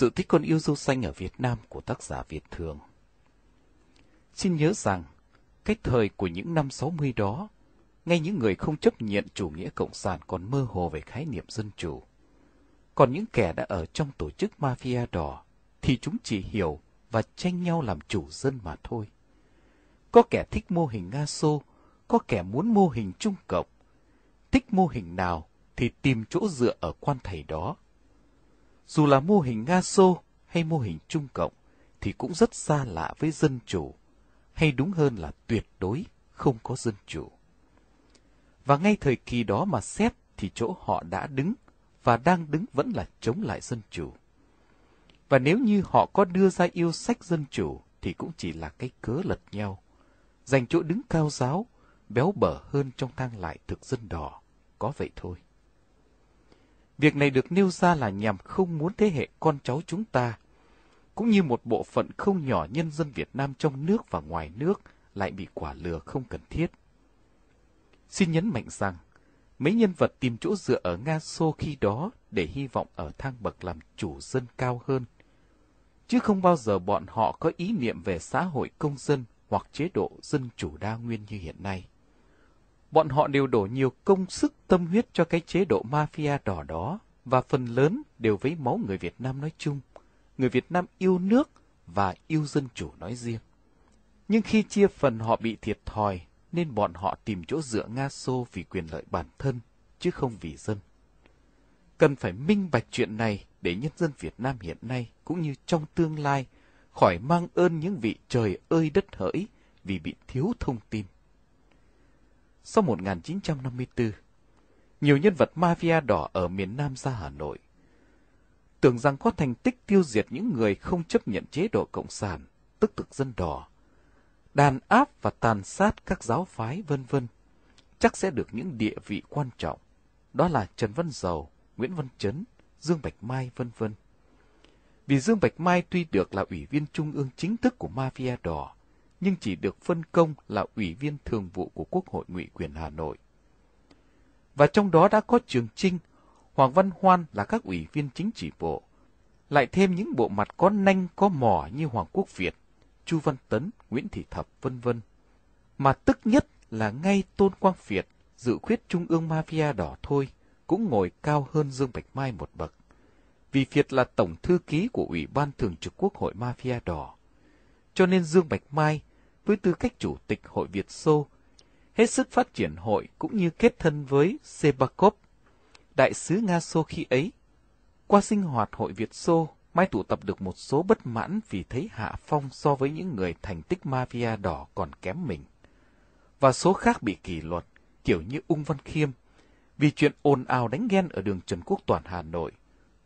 Sự thích con yêu dâu xanh ở Việt Nam của tác giả Việt Thường Xin nhớ rằng, cái thời của những năm 60 đó, ngay những người không chấp nhận chủ nghĩa cộng sản còn mơ hồ về khái niệm dân chủ. Còn những kẻ đã ở trong tổ chức mafia đỏ thì chúng chỉ hiểu và tranh nhau làm chủ dân mà thôi. Có kẻ thích mô hình Nga Xô, có kẻ muốn mô hình Trung Cộng. Thích mô hình nào thì tìm chỗ dựa ở quan thầy đó dù là mô hình Nga Xô hay mô hình Trung Cộng, thì cũng rất xa lạ với dân chủ, hay đúng hơn là tuyệt đối không có dân chủ. Và ngay thời kỳ đó mà xét thì chỗ họ đã đứng và đang đứng vẫn là chống lại dân chủ. Và nếu như họ có đưa ra yêu sách dân chủ thì cũng chỉ là cái cớ lật nhau, dành chỗ đứng cao giáo, béo bở hơn trong thang lại thực dân đỏ, có vậy thôi. Việc này được nêu ra là nhằm không muốn thế hệ con cháu chúng ta, cũng như một bộ phận không nhỏ nhân dân Việt Nam trong nước và ngoài nước lại bị quả lừa không cần thiết. Xin nhấn mạnh rằng, mấy nhân vật tìm chỗ dựa ở Nga Xô khi đó để hy vọng ở thang bậc làm chủ dân cao hơn, chứ không bao giờ bọn họ có ý niệm về xã hội công dân hoặc chế độ dân chủ đa nguyên như hiện nay bọn họ đều đổ nhiều công sức tâm huyết cho cái chế độ mafia đỏ đó và phần lớn đều với máu người Việt Nam nói chung, người Việt Nam yêu nước và yêu dân chủ nói riêng. Nhưng khi chia phần họ bị thiệt thòi nên bọn họ tìm chỗ dựa Nga Xô vì quyền lợi bản thân chứ không vì dân. Cần phải minh bạch chuyện này để nhân dân Việt Nam hiện nay cũng như trong tương lai khỏi mang ơn những vị trời ơi đất hỡi vì bị thiếu thông tin sau 1954. Nhiều nhân vật mafia đỏ ở miền Nam ra Hà Nội. Tưởng rằng có thành tích tiêu diệt những người không chấp nhận chế độ Cộng sản, tức thực dân đỏ, đàn áp và tàn sát các giáo phái vân vân chắc sẽ được những địa vị quan trọng, đó là Trần Văn Dầu, Nguyễn Văn Chấn, Dương Bạch Mai vân vân. Vì Dương Bạch Mai tuy được là ủy viên trung ương chính thức của mafia đỏ, nhưng chỉ được phân công là Ủy viên Thường vụ của Quốc hội Ngụy quyền Hà Nội. Và trong đó đã có Trường Trinh, Hoàng Văn Hoan là các ủy viên chính trị bộ, lại thêm những bộ mặt có nanh có mỏ như Hoàng Quốc Việt, Chu Văn Tấn, Nguyễn Thị Thập, vân vân. Mà tức nhất là ngay Tôn Quang Việt, dự khuyết Trung ương Mafia đỏ thôi, cũng ngồi cao hơn Dương Bạch Mai một bậc. Vì Việt là tổng thư ký của Ủy ban Thường trực Quốc hội Mafia đỏ, cho nên Dương Bạch Mai với tư cách chủ tịch Hội Việt Xô, hết sức phát triển hội cũng như kết thân với Sebakov, đại sứ Nga Xô khi ấy. Qua sinh hoạt Hội Việt Xô, Mai tụ tập được một số bất mãn vì thấy hạ phong so với những người thành tích Mafia đỏ còn kém mình. Và số khác bị kỷ luật, kiểu như Ung Văn Khiêm, vì chuyện ồn ào đánh ghen ở đường Trần Quốc Toàn Hà Nội,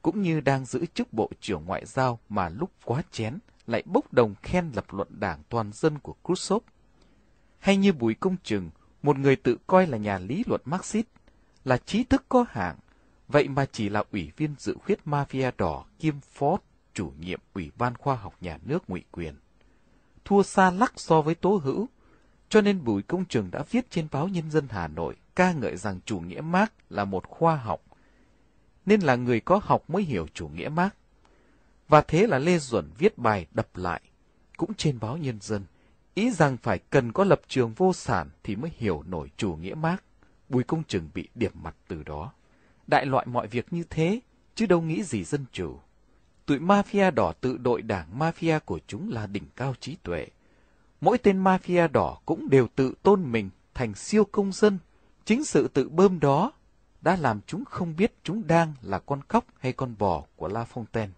cũng như đang giữ chức Bộ trưởng Ngoại giao mà lúc quá chén – lại bốc đồng khen lập luận đảng toàn dân của Khrushchev. Hay như Bùi Công Trừng, một người tự coi là nhà lý luận Marxist, là trí thức có hạng, vậy mà chỉ là ủy viên dự khuyết mafia đỏ kiêm phó chủ nhiệm Ủy ban Khoa học Nhà nước ngụy quyền. Thua xa lắc so với Tố Hữu, cho nên Bùi Công Trường đã viết trên báo Nhân dân Hà Nội ca ngợi rằng chủ nghĩa Marx là một khoa học, nên là người có học mới hiểu chủ nghĩa Marx. Và thế là Lê Duẩn viết bài đập lại, cũng trên báo Nhân dân, ý rằng phải cần có lập trường vô sản thì mới hiểu nổi chủ nghĩa Mác. Bùi Công Trừng bị điểm mặt từ đó. Đại loại mọi việc như thế, chứ đâu nghĩ gì dân chủ. Tụi mafia đỏ tự đội đảng mafia của chúng là đỉnh cao trí tuệ. Mỗi tên mafia đỏ cũng đều tự tôn mình thành siêu công dân. Chính sự tự bơm đó đã làm chúng không biết chúng đang là con cóc hay con bò của La Fontaine.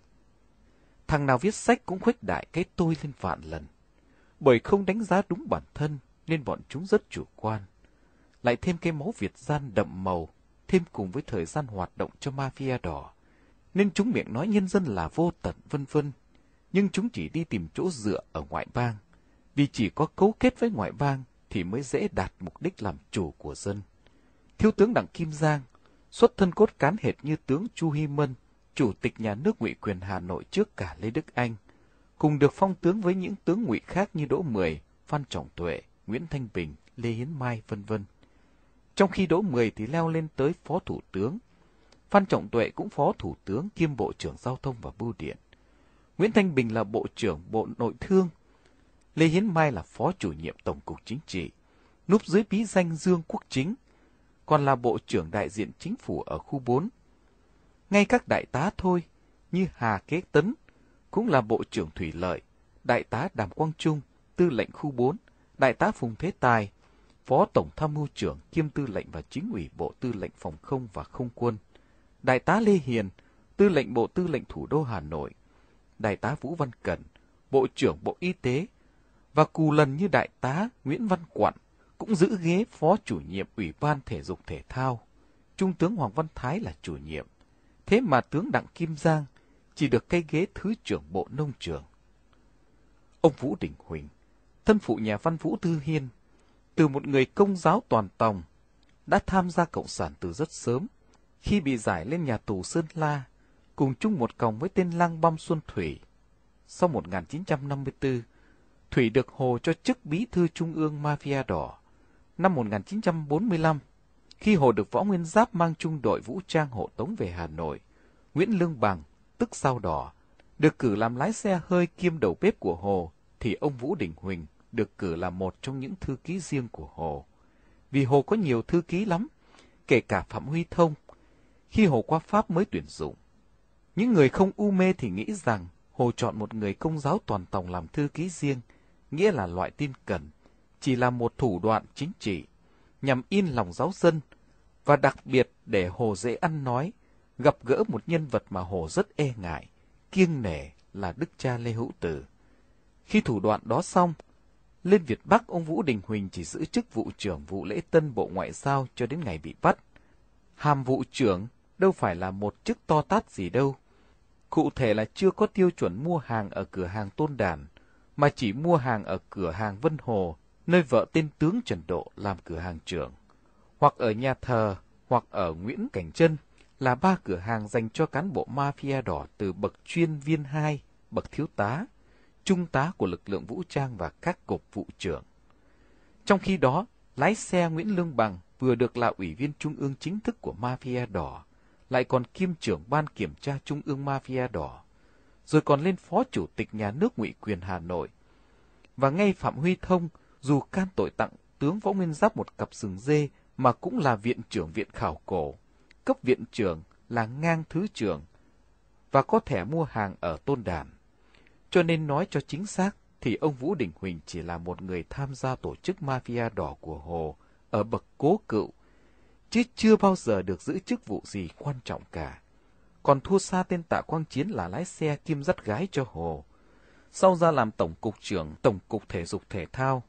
Thằng nào viết sách cũng khuếch đại cái tôi lên vạn lần. Bởi không đánh giá đúng bản thân nên bọn chúng rất chủ quan. Lại thêm cái máu Việt gian đậm màu, thêm cùng với thời gian hoạt động cho mafia đỏ. Nên chúng miệng nói nhân dân là vô tận vân vân. Nhưng chúng chỉ đi tìm chỗ dựa ở ngoại bang. Vì chỉ có cấu kết với ngoại bang thì mới dễ đạt mục đích làm chủ của dân. Thiếu tướng Đặng Kim Giang, xuất thân cốt cán hệt như tướng Chu Hy Mân Chủ tịch nhà nước ngụy quyền Hà Nội trước cả Lê Đức Anh, cùng được phong tướng với những tướng ngụy khác như Đỗ Mười, Phan Trọng Tuệ, Nguyễn Thanh Bình, Lê Hiến Mai, vân vân. Trong khi Đỗ Mười thì leo lên tới Phó Thủ tướng, Phan Trọng Tuệ cũng Phó Thủ tướng kiêm Bộ trưởng Giao thông và Bưu điện. Nguyễn Thanh Bình là Bộ trưởng Bộ Nội thương. Lê Hiến Mai là Phó Chủ nhiệm Tổng cục Chính trị, núp dưới bí danh Dương Quốc Chính, còn là Bộ trưởng đại diện chính phủ ở khu 4 ngay các đại tá thôi, như Hà Kế Tấn, cũng là Bộ trưởng Thủy Lợi, Đại tá Đàm Quang Trung, Tư lệnh Khu 4, Đại tá Phùng Thế Tài, Phó Tổng Tham mưu trưởng kiêm Tư lệnh và Chính ủy Bộ Tư lệnh Phòng không và Không quân, Đại tá Lê Hiền, Tư lệnh Bộ Tư lệnh Thủ đô Hà Nội, Đại tá Vũ Văn Cẩn, Bộ trưởng Bộ Y tế, và cù lần như Đại tá Nguyễn Văn Quặn, cũng giữ ghế Phó chủ nhiệm Ủy ban Thể dục Thể thao. Trung tướng Hoàng Văn Thái là chủ nhiệm. Thế mà tướng Đặng Kim Giang chỉ được cây ghế Thứ trưởng Bộ Nông trường. Ông Vũ Đình Huỳnh, thân phụ nhà văn Vũ Tư Hiên, từ một người công giáo toàn tòng, đã tham gia Cộng sản từ rất sớm, khi bị giải lên nhà tù Sơn La, cùng chung một còng với tên Lăng băm Xuân Thủy. Sau 1954, Thủy được hồ cho chức bí thư trung ương Mafia Đỏ. Năm 1945, khi Hồ được Võ Nguyên Giáp mang trung đội vũ trang hộ tống về Hà Nội, Nguyễn Lương Bằng, tức sao đỏ, được cử làm lái xe hơi kiêm đầu bếp của Hồ, thì ông Vũ Đình Huỳnh được cử làm một trong những thư ký riêng của Hồ. Vì Hồ có nhiều thư ký lắm, kể cả Phạm Huy Thông, khi Hồ qua Pháp mới tuyển dụng. Những người không u mê thì nghĩ rằng Hồ chọn một người công giáo toàn tòng làm thư ký riêng, nghĩa là loại tin cần, chỉ là một thủ đoạn chính trị nhằm in lòng giáo dân, và đặc biệt để Hồ dễ ăn nói, gặp gỡ một nhân vật mà Hồ rất e ngại, kiêng nể là đức cha Lê Hữu Tử. Khi thủ đoạn đó xong, lên Việt Bắc ông Vũ Đình Huỳnh chỉ giữ chức vụ trưởng vụ lễ tân Bộ Ngoại giao cho đến ngày bị bắt. Hàm vụ trưởng đâu phải là một chức to tát gì đâu. Cụ thể là chưa có tiêu chuẩn mua hàng ở cửa hàng Tôn Đản, mà chỉ mua hàng ở cửa hàng Vân Hồ nơi vợ tên tướng Trần Độ làm cửa hàng trưởng, hoặc ở nhà thờ, hoặc ở Nguyễn Cảnh Trân là ba cửa hàng dành cho cán bộ mafia đỏ từ bậc chuyên viên 2, bậc thiếu tá, trung tá của lực lượng vũ trang và các cục vụ trưởng. Trong khi đó, lái xe Nguyễn Lương Bằng vừa được là ủy viên trung ương chính thức của mafia đỏ, lại còn kiêm trưởng ban kiểm tra trung ương mafia đỏ, rồi còn lên phó chủ tịch nhà nước ngụy quyền Hà Nội. Và ngay Phạm Huy Thông dù can tội tặng tướng Võ Nguyên Giáp một cặp sừng dê mà cũng là viện trưởng viện khảo cổ, cấp viện trưởng là ngang thứ trưởng và có thể mua hàng ở Tôn đàm Cho nên nói cho chính xác thì ông Vũ Đình Huỳnh chỉ là một người tham gia tổ chức mafia đỏ của Hồ ở bậc cố cựu, chứ chưa bao giờ được giữ chức vụ gì quan trọng cả. Còn thua xa tên tạ Quang Chiến là lái xe kim dắt gái cho Hồ. Sau ra làm tổng cục trưởng Tổng cục Thể dục Thể thao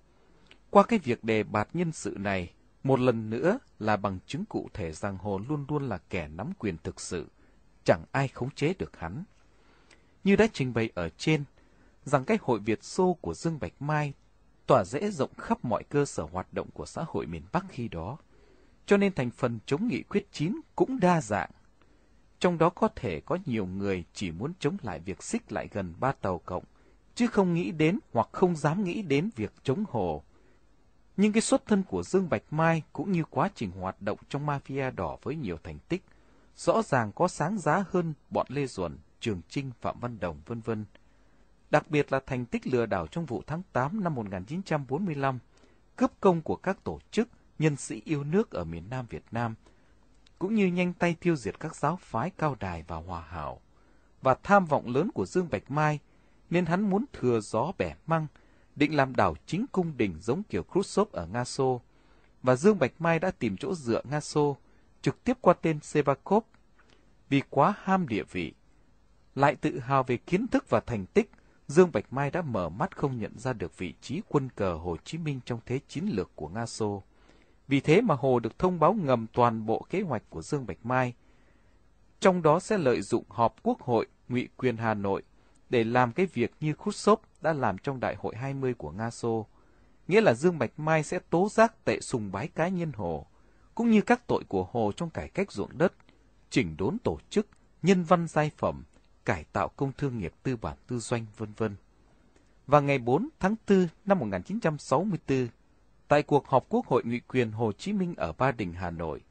qua cái việc đề bạt nhân sự này, một lần nữa là bằng chứng cụ thể rằng Hồ luôn luôn là kẻ nắm quyền thực sự, chẳng ai khống chế được hắn. Như đã trình bày ở trên, rằng cái hội Việt Xô của Dương Bạch Mai tỏa rễ rộng khắp mọi cơ sở hoạt động của xã hội miền Bắc khi đó, cho nên thành phần chống nghị quyết chín cũng đa dạng. Trong đó có thể có nhiều người chỉ muốn chống lại việc xích lại gần ba tàu cộng, chứ không nghĩ đến hoặc không dám nghĩ đến việc chống hồ nhưng cái xuất thân của Dương Bạch Mai cũng như quá trình hoạt động trong mafia đỏ với nhiều thành tích, rõ ràng có sáng giá hơn bọn Lê Duẩn, Trường Trinh, Phạm Văn Đồng, vân vân. Đặc biệt là thành tích lừa đảo trong vụ tháng 8 năm 1945, cướp công của các tổ chức, nhân sĩ yêu nước ở miền Nam Việt Nam, cũng như nhanh tay tiêu diệt các giáo phái cao đài và hòa hảo. Và tham vọng lớn của Dương Bạch Mai, nên hắn muốn thừa gió bẻ măng, định làm đảo chính cung đình giống kiểu Khrushchev ở Nga Xô, và Dương Bạch Mai đã tìm chỗ dựa Nga Xô, trực tiếp qua tên Sevakov. Vì quá ham địa vị, lại tự hào về kiến thức và thành tích, Dương Bạch Mai đã mở mắt không nhận ra được vị trí quân cờ Hồ Chí Minh trong thế chiến lược của Nga Xô. Vì thế mà Hồ được thông báo ngầm toàn bộ kế hoạch của Dương Bạch Mai. Trong đó sẽ lợi dụng họp Quốc hội Ngụy quyền Hà Nội để làm cái việc như Khrushchev đã làm trong đại hội 20 của Nga Xô, nghĩa là Dương Bạch Mai sẽ tố giác tệ sùng bái cá nhân Hồ, cũng như các tội của Hồ trong cải cách ruộng đất, chỉnh đốn tổ chức, nhân văn giai phẩm, cải tạo công thương nghiệp tư bản tư doanh, vân vân. Và ngày 4 tháng 4 năm 1964, tại cuộc họp Quốc hội Nghị quyền Hồ Chí Minh ở Ba Đình, Hà Nội,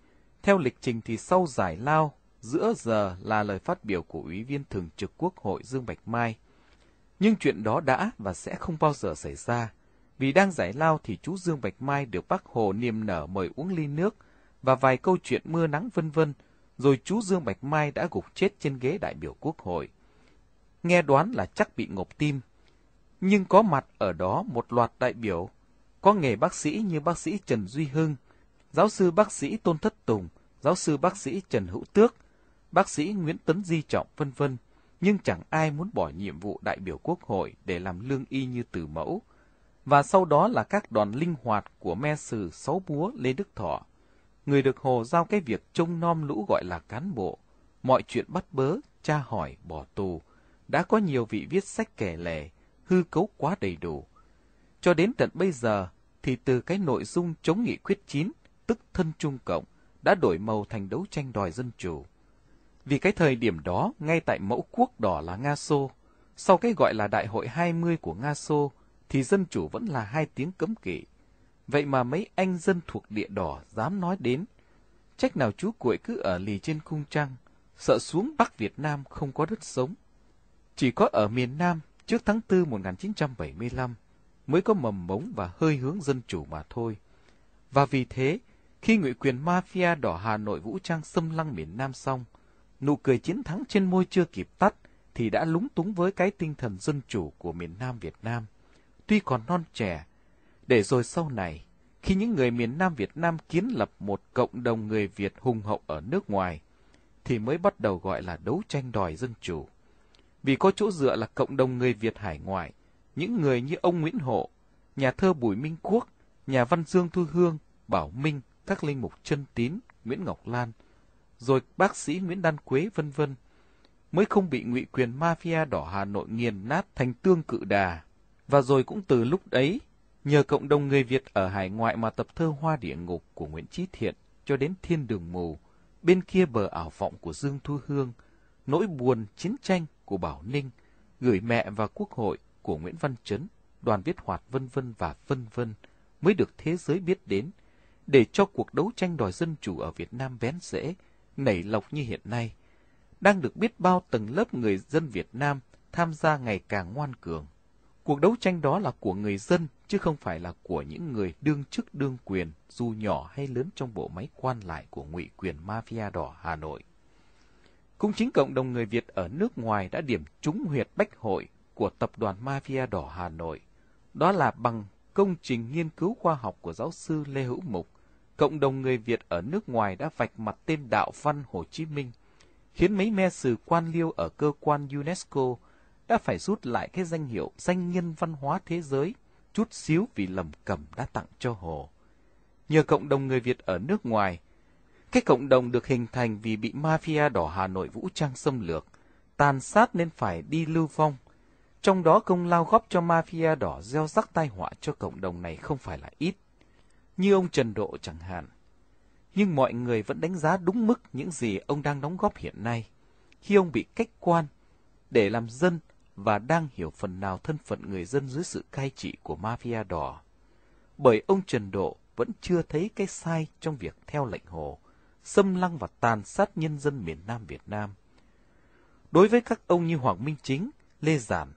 theo lịch trình thì sau giải lao, giữa giờ là lời phát biểu của Ủy viên Thường trực Quốc hội Dương Bạch Mai nhưng chuyện đó đã và sẽ không bao giờ xảy ra, vì đang giải lao thì chú Dương Bạch Mai được bác Hồ niềm nở mời uống ly nước và vài câu chuyện mưa nắng vân vân, rồi chú Dương Bạch Mai đã gục chết trên ghế đại biểu quốc hội. Nghe đoán là chắc bị ngộp tim, nhưng có mặt ở đó một loạt đại biểu, có nghề bác sĩ như bác sĩ Trần Duy Hưng, giáo sư bác sĩ Tôn Thất Tùng, giáo sư bác sĩ Trần Hữu Tước, bác sĩ Nguyễn Tấn Di Trọng vân vân nhưng chẳng ai muốn bỏ nhiệm vụ đại biểu quốc hội để làm lương y như từ mẫu. Và sau đó là các đoàn linh hoạt của me sử sáu búa Lê Đức Thọ. Người được Hồ giao cái việc trông nom lũ gọi là cán bộ. Mọi chuyện bắt bớ, tra hỏi, bỏ tù. Đã có nhiều vị viết sách kể lể, hư cấu quá đầy đủ. Cho đến tận bây giờ, thì từ cái nội dung chống nghị quyết chín tức thân Trung Cộng, đã đổi màu thành đấu tranh đòi dân chủ. Vì cái thời điểm đó, ngay tại mẫu quốc đỏ là Nga Xô, sau cái gọi là Đại hội 20 của Nga Xô, thì dân chủ vẫn là hai tiếng cấm kỵ. Vậy mà mấy anh dân thuộc địa đỏ dám nói đến. Trách nào chú cuội cứ ở lì trên cung trăng, sợ xuống Bắc Việt Nam không có đất sống. Chỉ có ở miền Nam, trước tháng 4 1975, mới có mầm mống và hơi hướng dân chủ mà thôi. Và vì thế, khi ngụy quyền mafia đỏ Hà Nội vũ trang xâm lăng miền Nam xong, nụ cười chiến thắng trên môi chưa kịp tắt thì đã lúng túng với cái tinh thần dân chủ của miền Nam Việt Nam. Tuy còn non trẻ, để rồi sau này, khi những người miền Nam Việt Nam kiến lập một cộng đồng người Việt hùng hậu ở nước ngoài, thì mới bắt đầu gọi là đấu tranh đòi dân chủ. Vì có chỗ dựa là cộng đồng người Việt hải ngoại, những người như ông Nguyễn Hộ, nhà thơ Bùi Minh Quốc, nhà văn Dương Thu Hương, Bảo Minh, các linh mục Trân tín, Nguyễn Ngọc Lan – rồi bác sĩ Nguyễn Đan Quế vân vân, mới không bị ngụy quyền mafia đỏ Hà Nội nghiền nát thành tương cự đà. Và rồi cũng từ lúc ấy, nhờ cộng đồng người Việt ở hải ngoại mà tập thơ Hoa Địa Ngục của Nguyễn Chí Thiện cho đến Thiên Đường Mù, bên kia bờ ảo vọng của Dương Thu Hương, nỗi buồn chiến tranh của Bảo Ninh, gửi mẹ và quốc hội của Nguyễn Văn Trấn, đoàn viết hoạt vân vân và vân vân mới được thế giới biết đến, để cho cuộc đấu tranh đòi dân chủ ở Việt Nam bén rễ, nảy lọc như hiện nay, đang được biết bao tầng lớp người dân Việt Nam tham gia ngày càng ngoan cường. Cuộc đấu tranh đó là của người dân, chứ không phải là của những người đương chức đương quyền, dù nhỏ hay lớn trong bộ máy quan lại của ngụy quyền mafia đỏ Hà Nội. Cũng chính cộng đồng người Việt ở nước ngoài đã điểm trúng huyệt bách hội của tập đoàn mafia đỏ Hà Nội. Đó là bằng công trình nghiên cứu khoa học của giáo sư Lê Hữu Mục cộng đồng người Việt ở nước ngoài đã vạch mặt tên đạo văn Hồ Chí Minh, khiến mấy me sử quan liêu ở cơ quan UNESCO đã phải rút lại cái danh hiệu danh nhân văn hóa thế giới chút xíu vì lầm cầm đã tặng cho Hồ. Nhờ cộng đồng người Việt ở nước ngoài, cái cộng đồng được hình thành vì bị mafia đỏ Hà Nội vũ trang xâm lược, tàn sát nên phải đi lưu vong. Trong đó công lao góp cho mafia đỏ gieo rắc tai họa cho cộng đồng này không phải là ít như ông Trần Độ chẳng hạn. Nhưng mọi người vẫn đánh giá đúng mức những gì ông đang đóng góp hiện nay, khi ông bị cách quan, để làm dân và đang hiểu phần nào thân phận người dân dưới sự cai trị của mafia đỏ. Bởi ông Trần Độ vẫn chưa thấy cái sai trong việc theo lệnh hồ, xâm lăng và tàn sát nhân dân miền Nam Việt Nam. Đối với các ông như Hoàng Minh Chính, Lê Giản,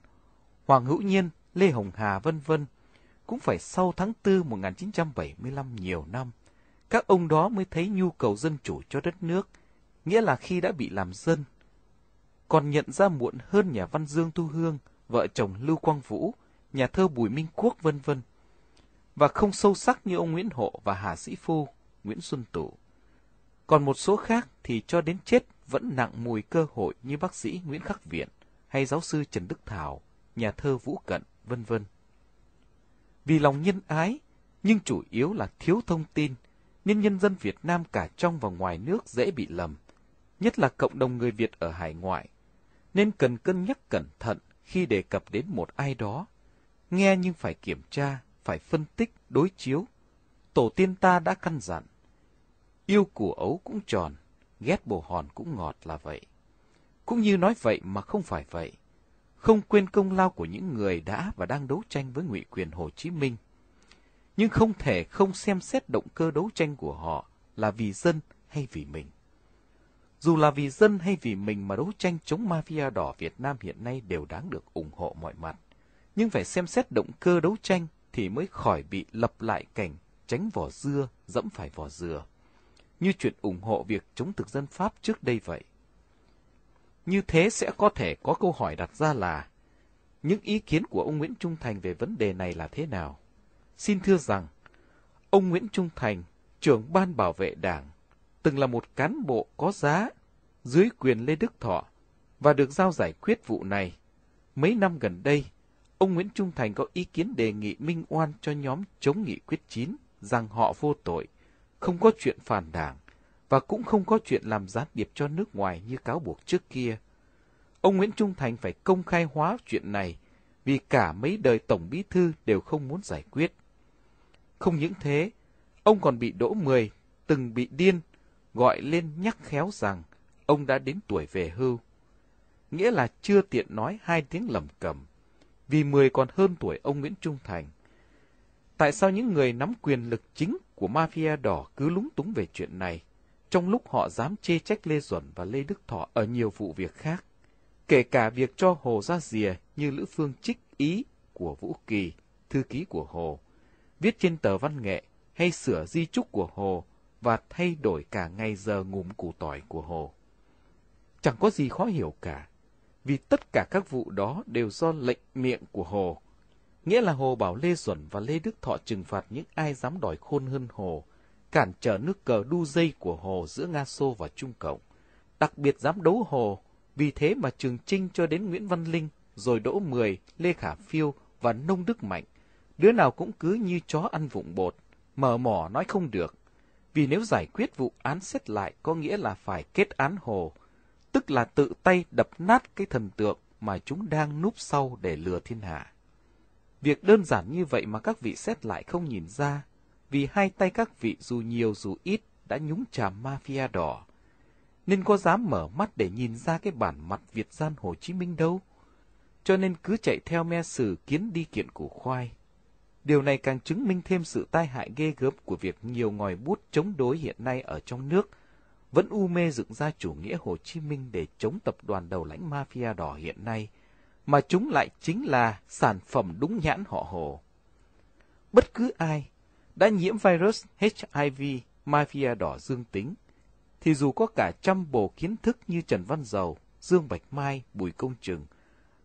Hoàng Hữu Nhiên, Lê Hồng Hà vân vân, cũng phải sau tháng 4 1975 nhiều năm, các ông đó mới thấy nhu cầu dân chủ cho đất nước, nghĩa là khi đã bị làm dân. Còn nhận ra muộn hơn nhà văn Dương Thu Hương, vợ chồng Lưu Quang Vũ, nhà thơ Bùi Minh Quốc vân vân và không sâu sắc như ông Nguyễn Hộ và Hà Sĩ Phu, Nguyễn Xuân Tủ. Còn một số khác thì cho đến chết vẫn nặng mùi cơ hội như bác sĩ Nguyễn Khắc Viện hay giáo sư Trần Đức Thảo, nhà thơ Vũ Cận, vân vân vì lòng nhân ái, nhưng chủ yếu là thiếu thông tin, nên nhân dân Việt Nam cả trong và ngoài nước dễ bị lầm, nhất là cộng đồng người Việt ở hải ngoại, nên cần cân nhắc cẩn thận khi đề cập đến một ai đó. Nghe nhưng phải kiểm tra, phải phân tích, đối chiếu. Tổ tiên ta đã căn dặn, yêu củ ấu cũng tròn, ghét bồ hòn cũng ngọt là vậy. Cũng như nói vậy mà không phải vậy không quên công lao của những người đã và đang đấu tranh với ngụy quyền Hồ Chí Minh. Nhưng không thể không xem xét động cơ đấu tranh của họ là vì dân hay vì mình. Dù là vì dân hay vì mình mà đấu tranh chống mafia đỏ Việt Nam hiện nay đều đáng được ủng hộ mọi mặt. Nhưng phải xem xét động cơ đấu tranh thì mới khỏi bị lập lại cảnh tránh vỏ dưa dẫm phải vỏ dừa. Như chuyện ủng hộ việc chống thực dân Pháp trước đây vậy. Như thế sẽ có thể có câu hỏi đặt ra là, những ý kiến của ông Nguyễn Trung Thành về vấn đề này là thế nào? Xin thưa rằng, ông Nguyễn Trung Thành, trưởng ban bảo vệ đảng, từng là một cán bộ có giá dưới quyền Lê Đức Thọ và được giao giải quyết vụ này. Mấy năm gần đây, ông Nguyễn Trung Thành có ý kiến đề nghị minh oan cho nhóm chống nghị quyết 9 rằng họ vô tội, không có chuyện phản đảng, và cũng không có chuyện làm gián điệp cho nước ngoài như cáo buộc trước kia. Ông Nguyễn Trung Thành phải công khai hóa chuyện này vì cả mấy đời Tổng Bí Thư đều không muốn giải quyết. Không những thế, ông còn bị Đỗ Mười, từng bị điên, gọi lên nhắc khéo rằng ông đã đến tuổi về hưu. Nghĩa là chưa tiện nói hai tiếng lầm cầm, vì Mười còn hơn tuổi ông Nguyễn Trung Thành. Tại sao những người nắm quyền lực chính của mafia đỏ cứ lúng túng về chuyện này? trong lúc họ dám chê trách Lê Duẩn và Lê Đức Thọ ở nhiều vụ việc khác, kể cả việc cho Hồ ra rìa như Lữ Phương trích ý của Vũ Kỳ, thư ký của Hồ, viết trên tờ văn nghệ hay sửa di trúc của Hồ và thay đổi cả ngày giờ ngủm củ tỏi của Hồ. Chẳng có gì khó hiểu cả, vì tất cả các vụ đó đều do lệnh miệng của Hồ. Nghĩa là Hồ bảo Lê Duẩn và Lê Đức Thọ trừng phạt những ai dám đòi khôn hơn Hồ, cản trở nước cờ đu dây của Hồ giữa Nga sô và Trung Cộng. Đặc biệt dám đấu Hồ, vì thế mà Trường Trinh cho đến Nguyễn Văn Linh, rồi Đỗ Mười, Lê Khả Phiêu và Nông Đức Mạnh. Đứa nào cũng cứ như chó ăn vụng bột, mờ mỏ nói không được. Vì nếu giải quyết vụ án xét lại có nghĩa là phải kết án Hồ, tức là tự tay đập nát cái thần tượng mà chúng đang núp sau để lừa thiên hạ. Việc đơn giản như vậy mà các vị xét lại không nhìn ra vì hai tay các vị dù nhiều dù ít đã nhúng chàm mafia đỏ. Nên có dám mở mắt để nhìn ra cái bản mặt Việt gian Hồ Chí Minh đâu. Cho nên cứ chạy theo me sử kiến đi kiện củ khoai. Điều này càng chứng minh thêm sự tai hại ghê gớm của việc nhiều ngòi bút chống đối hiện nay ở trong nước vẫn u mê dựng ra chủ nghĩa Hồ Chí Minh để chống tập đoàn đầu lãnh mafia đỏ hiện nay, mà chúng lại chính là sản phẩm đúng nhãn họ Hồ. Bất cứ ai, đã nhiễm virus HIV mafia đỏ dương tính, thì dù có cả trăm bộ kiến thức như Trần Văn Dầu, Dương Bạch Mai, Bùi Công Trừng,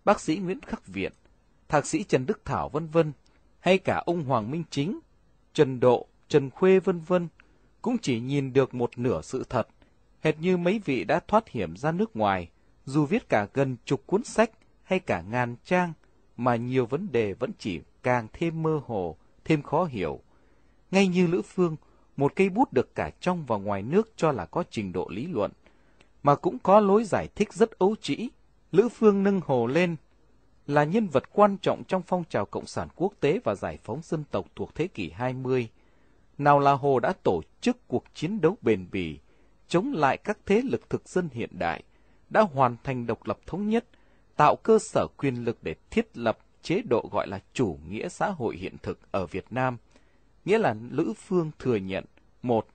bác sĩ Nguyễn Khắc Viện, thạc sĩ Trần Đức Thảo vân vân, hay cả ông Hoàng Minh Chính, Trần Độ, Trần Khuê vân vân, cũng chỉ nhìn được một nửa sự thật, hệt như mấy vị đã thoát hiểm ra nước ngoài, dù viết cả gần chục cuốn sách hay cả ngàn trang, mà nhiều vấn đề vẫn chỉ càng thêm mơ hồ, thêm khó hiểu, ngay như Lữ Phương, một cây bút được cả trong và ngoài nước cho là có trình độ lý luận, mà cũng có lối giải thích rất ấu trĩ. Lữ Phương nâng hồ lên là nhân vật quan trọng trong phong trào Cộng sản quốc tế và giải phóng dân tộc thuộc thế kỷ 20. Nào là Hồ đã tổ chức cuộc chiến đấu bền bỉ, chống lại các thế lực thực dân hiện đại, đã hoàn thành độc lập thống nhất, tạo cơ sở quyền lực để thiết lập chế độ gọi là chủ nghĩa xã hội hiện thực ở Việt Nam, nghĩa là Lữ Phương thừa nhận, một,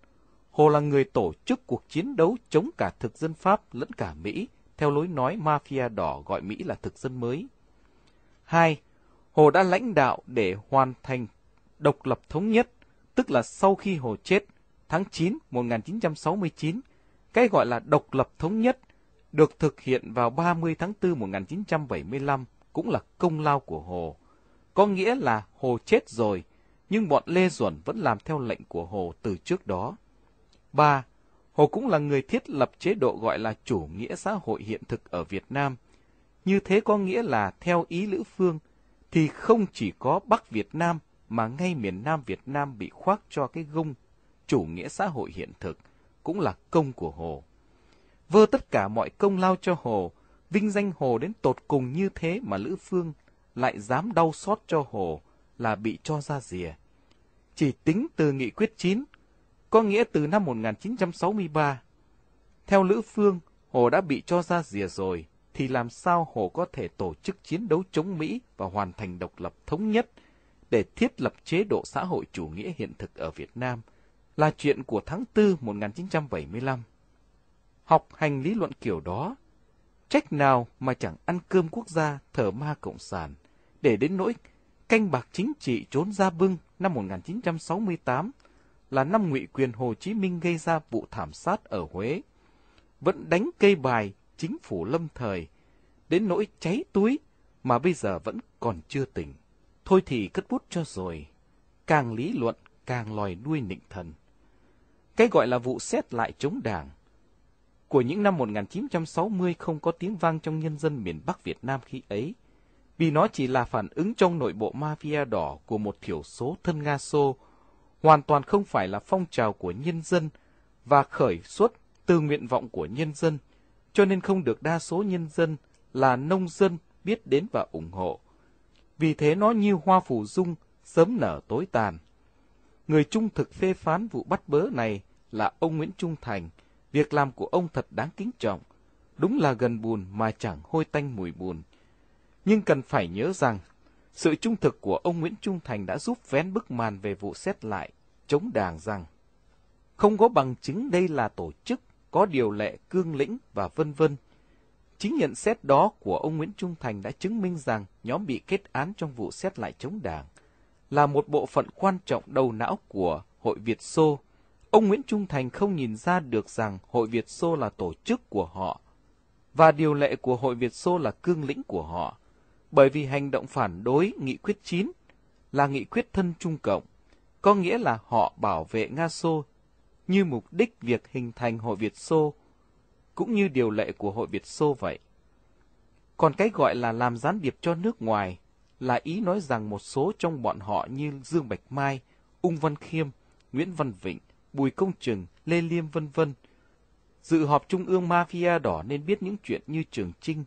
Hồ là người tổ chức cuộc chiến đấu chống cả thực dân Pháp lẫn cả Mỹ, theo lối nói mafia đỏ gọi Mỹ là thực dân mới. Hai, Hồ đã lãnh đạo để hoàn thành độc lập thống nhất, tức là sau khi Hồ chết, tháng 9 1969, cái gọi là độc lập thống nhất được thực hiện vào 30 tháng 4 1975 cũng là công lao của Hồ. Có nghĩa là Hồ chết rồi, nhưng bọn Lê Duẩn vẫn làm theo lệnh của Hồ từ trước đó. ba Hồ cũng là người thiết lập chế độ gọi là chủ nghĩa xã hội hiện thực ở Việt Nam. Như thế có nghĩa là theo ý Lữ Phương thì không chỉ có Bắc Việt Nam mà ngay miền Nam Việt Nam bị khoác cho cái gông chủ nghĩa xã hội hiện thực cũng là công của Hồ. Vơ tất cả mọi công lao cho Hồ, vinh danh Hồ đến tột cùng như thế mà Lữ Phương lại dám đau xót cho Hồ là bị cho ra rìa, chỉ tính từ nghị quyết 9, có nghĩa từ năm 1963. Theo Lữ Phương, Hồ đã bị cho ra rìa rồi, thì làm sao Hồ có thể tổ chức chiến đấu chống Mỹ và hoàn thành độc lập thống nhất để thiết lập chế độ xã hội chủ nghĩa hiện thực ở Việt Nam là chuyện của tháng 4 1975. Học hành lý luận kiểu đó, trách nào mà chẳng ăn cơm quốc gia thờ ma cộng sản, để đến nỗi canh bạc chính trị trốn ra bưng năm 1968 là năm ngụy quyền Hồ Chí Minh gây ra vụ thảm sát ở Huế. Vẫn đánh cây bài chính phủ lâm thời, đến nỗi cháy túi mà bây giờ vẫn còn chưa tỉnh. Thôi thì cất bút cho rồi, càng lý luận càng lòi nuôi nịnh thần. Cái gọi là vụ xét lại chống đảng của những năm 1960 không có tiếng vang trong nhân dân miền Bắc Việt Nam khi ấy – vì nó chỉ là phản ứng trong nội bộ mafia đỏ của một thiểu số thân Nga Xô, hoàn toàn không phải là phong trào của nhân dân và khởi xuất từ nguyện vọng của nhân dân, cho nên không được đa số nhân dân là nông dân biết đến và ủng hộ. Vì thế nó như hoa phù dung, sớm nở tối tàn. Người trung thực phê phán vụ bắt bớ này là ông Nguyễn Trung Thành, việc làm của ông thật đáng kính trọng, đúng là gần bùn mà chẳng hôi tanh mùi bùn nhưng cần phải nhớ rằng, sự trung thực của ông Nguyễn Trung Thành đã giúp vén bức màn về vụ xét lại, chống đảng rằng không có bằng chứng đây là tổ chức, có điều lệ cương lĩnh và vân vân. Chính nhận xét đó của ông Nguyễn Trung Thành đã chứng minh rằng nhóm bị kết án trong vụ xét lại chống đảng là một bộ phận quan trọng đầu não của Hội Việt Xô. Ông Nguyễn Trung Thành không nhìn ra được rằng Hội Việt Xô là tổ chức của họ và điều lệ của Hội Việt Xô là cương lĩnh của họ bởi vì hành động phản đối nghị quyết 9 là nghị quyết thân Trung Cộng, có nghĩa là họ bảo vệ Nga Xô như mục đích việc hình thành Hội Việt Xô, cũng như điều lệ của Hội Việt Xô vậy. Còn cái gọi là làm gián điệp cho nước ngoài là ý nói rằng một số trong bọn họ như Dương Bạch Mai, Ung Văn Khiêm, Nguyễn Văn Vịnh, Bùi Công Trừng, Lê Liêm vân vân. Dự họp trung ương mafia đỏ nên biết những chuyện như Trường Trinh,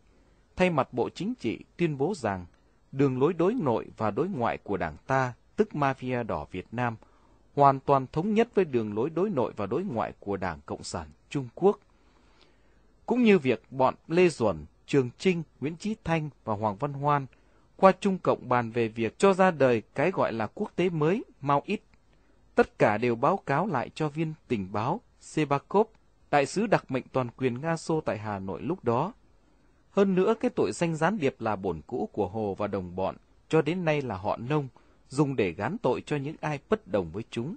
thay mặt Bộ Chính trị tuyên bố rằng đường lối đối nội và đối ngoại của Đảng ta, tức Mafia Đỏ Việt Nam, hoàn toàn thống nhất với đường lối đối nội và đối ngoại của Đảng Cộng sản Trung Quốc. Cũng như việc bọn Lê Duẩn, Trường Trinh, Nguyễn Chí Thanh và Hoàng Văn Hoan qua Trung Cộng bàn về việc cho ra đời cái gọi là quốc tế mới, Mao Ít. Tất cả đều báo cáo lại cho viên tình báo Sebakov, đại sứ đặc mệnh toàn quyền Nga Xô tại Hà Nội lúc đó, hơn nữa, cái tội danh gián điệp là bổn cũ của Hồ và đồng bọn, cho đến nay là họ nông, dùng để gán tội cho những ai bất đồng với chúng.